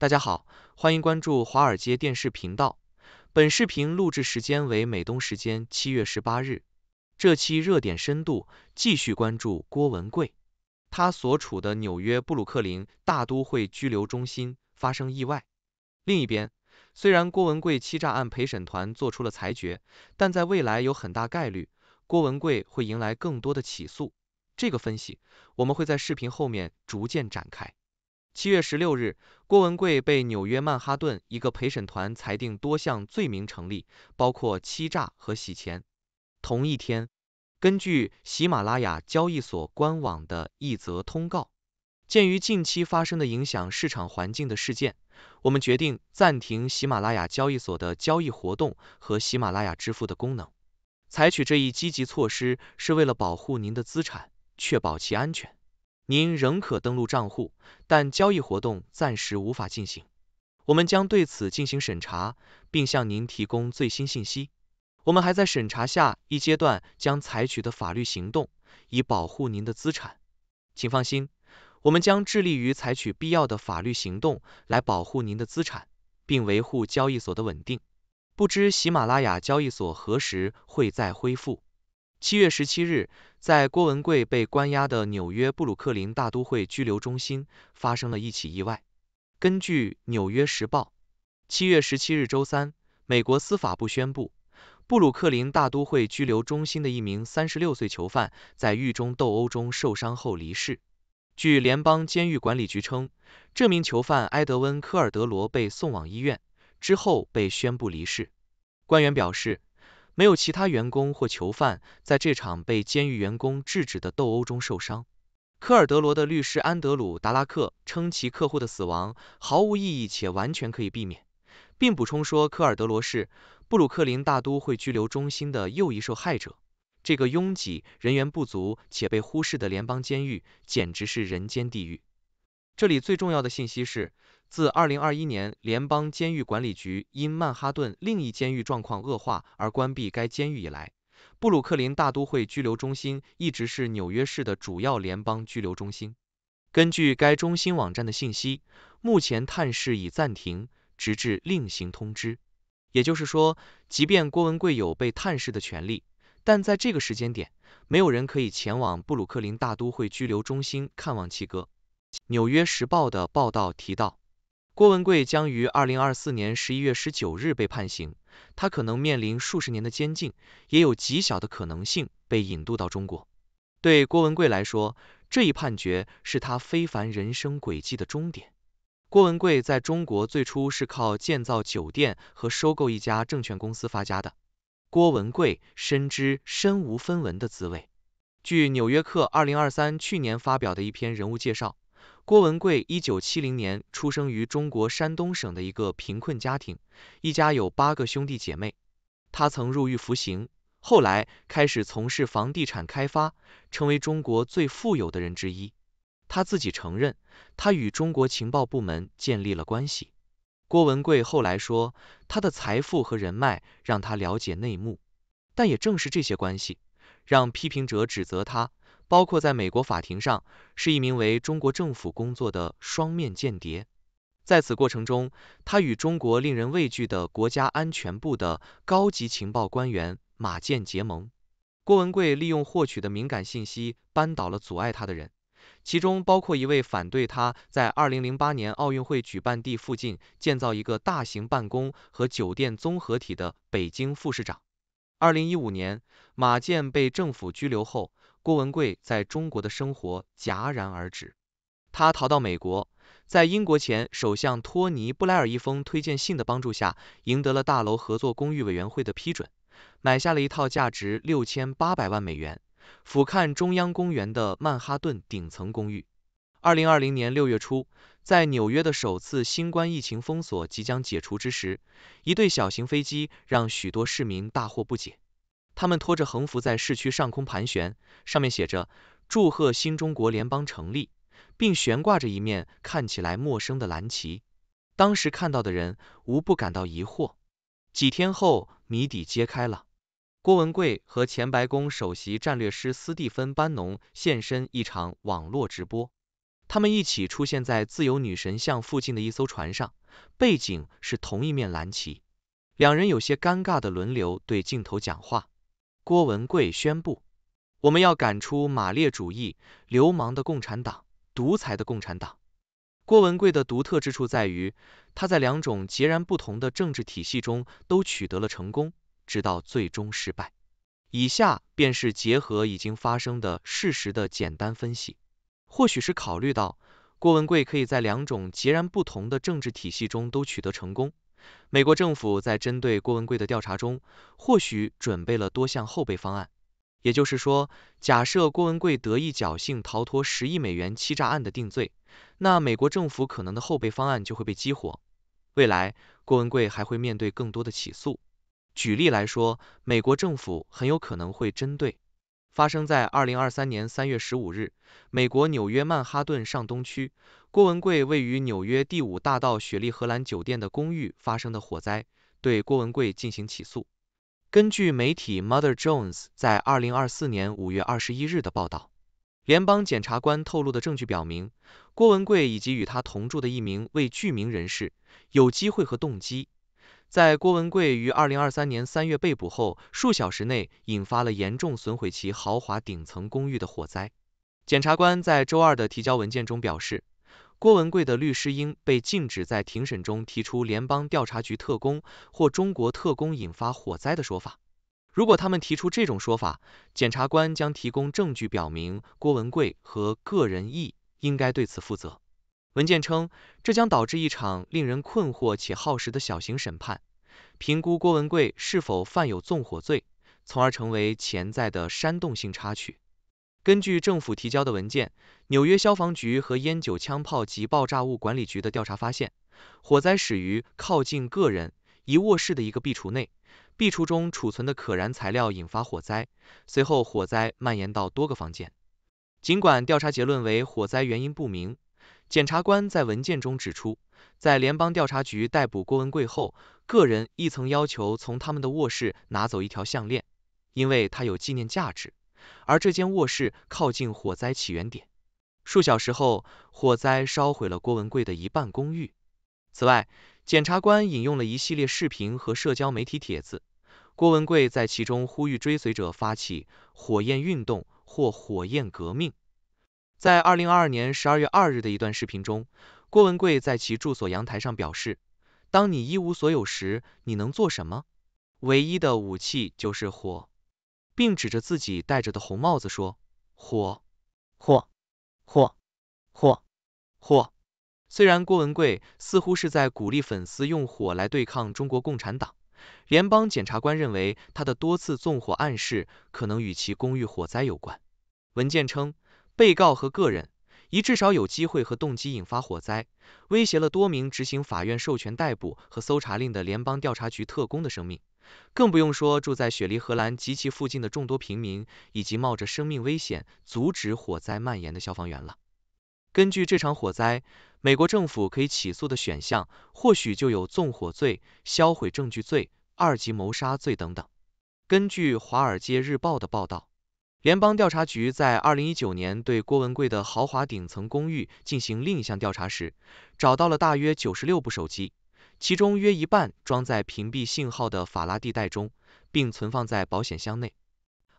大家好，欢迎关注华尔街电视频道。本视频录制时间为美东时间七月十八日。这期热点深度继续关注郭文贵，他所处的纽约布鲁克林大都会拘留中心发生意外。另一边，虽然郭文贵欺诈案陪审团做出了裁决，但在未来有很大概率郭文贵会迎来更多的起诉。这个分析我们会在视频后面逐渐展开。七月十六日，郭文贵被纽约曼哈顿一个陪审团裁定多项罪名成立，包括欺诈和洗钱。同一天，根据喜马拉雅交易所官网的一则通告，鉴于近期发生的影响市场环境的事件，我们决定暂停喜马拉雅交易所的交易活动和喜马拉雅支付的功能。采取这一积极措施是为了保护您的资产，确保其安全。您仍可登录账户，但交易活动暂时无法进行。我们将对此进行审查，并向您提供最新信息。我们还在审查下一阶段将采取的法律行动，以保护您的资产。请放心，我们将致力于采取必要的法律行动来保护您的资产，并维护交易所的稳定。不知喜马拉雅交易所何时会再恢复？七月十七日。在郭文贵被关押的纽约布鲁克林大都会拘留中心发生了一起意外。根据《纽约时报》，七月十七日周三，美国司法部宣布，布鲁克林大都会拘留中心的一名三十六岁囚犯在狱中斗殴中受伤后离世。据联邦监狱管理局称，这名囚犯埃德温·科尔德罗被送往医院，之后被宣布离世。官员表示。没有其他员工或囚犯在这场被监狱员工制止的斗殴中受伤。科尔德罗的律师安德鲁·达拉克称其客户的死亡毫无意义且完全可以避免，并补充说科尔德罗是布鲁克林大都会拘留中心的又一受害者。这个拥挤、人员不足且被忽视的联邦监狱简直是人间地狱。这里最重要的信息是，自二零二一年联邦监狱管理局因曼哈顿另一监狱状况恶化而关闭该监狱以来，布鲁克林大都会拘留中心一直是纽约市的主要联邦拘留中心。根据该中心网站的信息，目前探视已暂停，直至另行通知。也就是说，即便郭文贵有被探视的权利，但在这个时间点，没有人可以前往布鲁克林大都会拘留中心看望七哥。《纽约时报》的报道提到，郭文贵将于二零二四年十一月十九日被判刑，他可能面临数十年的监禁，也有极小的可能性被引渡到中国。对郭文贵来说，这一判决是他非凡人生轨迹的终点。郭文贵在中国最初是靠建造酒店和收购一家证券公司发家的，郭文贵深知身无分文的滋味。据《纽约客》二零二三去年发表的一篇人物介绍。郭文贵，一九七零年出生于中国山东省的一个贫困家庭，一家有八个兄弟姐妹。他曾入狱服刑，后来开始从事房地产开发，成为中国最富有的人之一。他自己承认，他与中国情报部门建立了关系。郭文贵后来说，他的财富和人脉让他了解内幕，但也正是这些关系，让批评者指责他。包括在美国法庭上，是一名为中国政府工作的双面间谍。在此过程中，他与中国令人畏惧的国家安全部的高级情报官员马建结盟。郭文贵利用获取的敏感信息，扳倒了阻碍他的人，其中包括一位反对他在二零零八年奥运会举办地附近建造一个大型办公和酒店综合体的北京副市长。二零一五年，马建被政府拘留后。郭文贵在中国的生活戛然而止，他逃到美国，在英国前首相托尼·布莱尔一封推荐信的帮助下，赢得了大楼合作公寓委员会的批准，买下了一套价值六千八百万美元、俯瞰中央公园的曼哈顿顶层公寓。二零二零年六月初，在纽约的首次新冠疫情封锁即将解除之时，一对小型飞机让许多市民大惑不解。他们拖着横幅在市区上空盘旋，上面写着“祝贺新中国联邦成立”，并悬挂着一面看起来陌生的蓝旗。当时看到的人无不感到疑惑。几天后，谜底揭开了。郭文贵和前白宫首席战略师斯蒂芬·班农现身一场网络直播，他们一起出现在自由女神像附近的一艘船上，背景是同一面蓝旗。两人有些尴尬的轮流对镜头讲话。郭文贵宣布，我们要赶出马列主义流氓的共产党、独裁的共产党。郭文贵的独特之处在于，他在两种截然不同的政治体系中都取得了成功，直到最终失败。以下便是结合已经发生的事实的简单分析。或许是考虑到郭文贵可以在两种截然不同的政治体系中都取得成功。美国政府在针对郭文贵的调查中，或许准备了多项后备方案。也就是说，假设郭文贵得以侥幸逃脱十亿美元欺诈案的定罪，那美国政府可能的后备方案就会被激活。未来，郭文贵还会面对更多的起诉。举例来说，美国政府很有可能会针对。发生在二零二三年三月十五日，美国纽约曼哈顿上东区郭文贵位于纽约第五大道雪莉荷兰酒店的公寓发生的火灾，对郭文贵进行起诉。根据媒体 Mother Jones 在二零二四年五月二十一日的报道，联邦检察官透露的证据表明，郭文贵以及与他同住的一名为具名人士有机会和动机。在郭文贵于二零二三年三月被捕后，数小时内引发了严重损毁其豪华顶层公寓的火灾。检察官在周二的提交文件中表示，郭文贵的律师应被禁止在庭审中提出联邦调查局特工或中国特工引发火灾的说法。如果他们提出这种说法，检察官将提供证据表明郭文贵和个人 E 应该对此负责。文件称，这将导致一场令人困惑且耗时的小型审判，评估郭文贵是否犯有纵火罪，从而成为潜在的煽动性插曲。根据政府提交的文件，纽约消防局和烟酒枪炮及爆炸物管理局的调查发现，火灾始于靠近个人一卧室的一个壁橱内，壁橱中储存的可燃材料引发火灾，随后火灾蔓延到多个房间。尽管调查结论为火灾原因不明。检察官在文件中指出，在联邦调查局逮捕郭文贵后，个人亦曾要求从他们的卧室拿走一条项链，因为它有纪念价值，而这间卧室靠近火灾起源点。数小时后，火灾烧毁了郭文贵的一半公寓。此外，检察官引用了一系列视频和社交媒体帖子，郭文贵在其中呼吁追随者发起“火焰运动”或“火焰革命”。在二零二二年十二月二日的一段视频中，郭文贵在其住所阳台上表示：“当你一无所有时，你能做什么？唯一的武器就是火。”并指着自己戴着的红帽子说：“火，火，火，火，火。”虽然郭文贵似乎是在鼓励粉丝用火来对抗中国共产党，联邦检察官认为他的多次纵火暗示可能与其公寓火灾有关。文件称。被告和个人，一至少有机会和动机引发火灾，威胁了多名执行法院授权逮捕和搜查令的联邦调查局特工的生命，更不用说住在雪梨、荷兰及其附近的众多平民，以及冒着生命危险阻止火灾蔓延的消防员了。根据这场火灾，美国政府可以起诉的选项或许就有纵火罪、销毁证据罪、二级谋杀罪等等。根据《华尔街日报》的报道。联邦调查局在二零一九年对郭文贵的豪华顶层公寓进行另一项调查时，找到了大约九十六部手机，其中约一半装在屏蔽信号的法拉第袋中，并存放在保险箱内。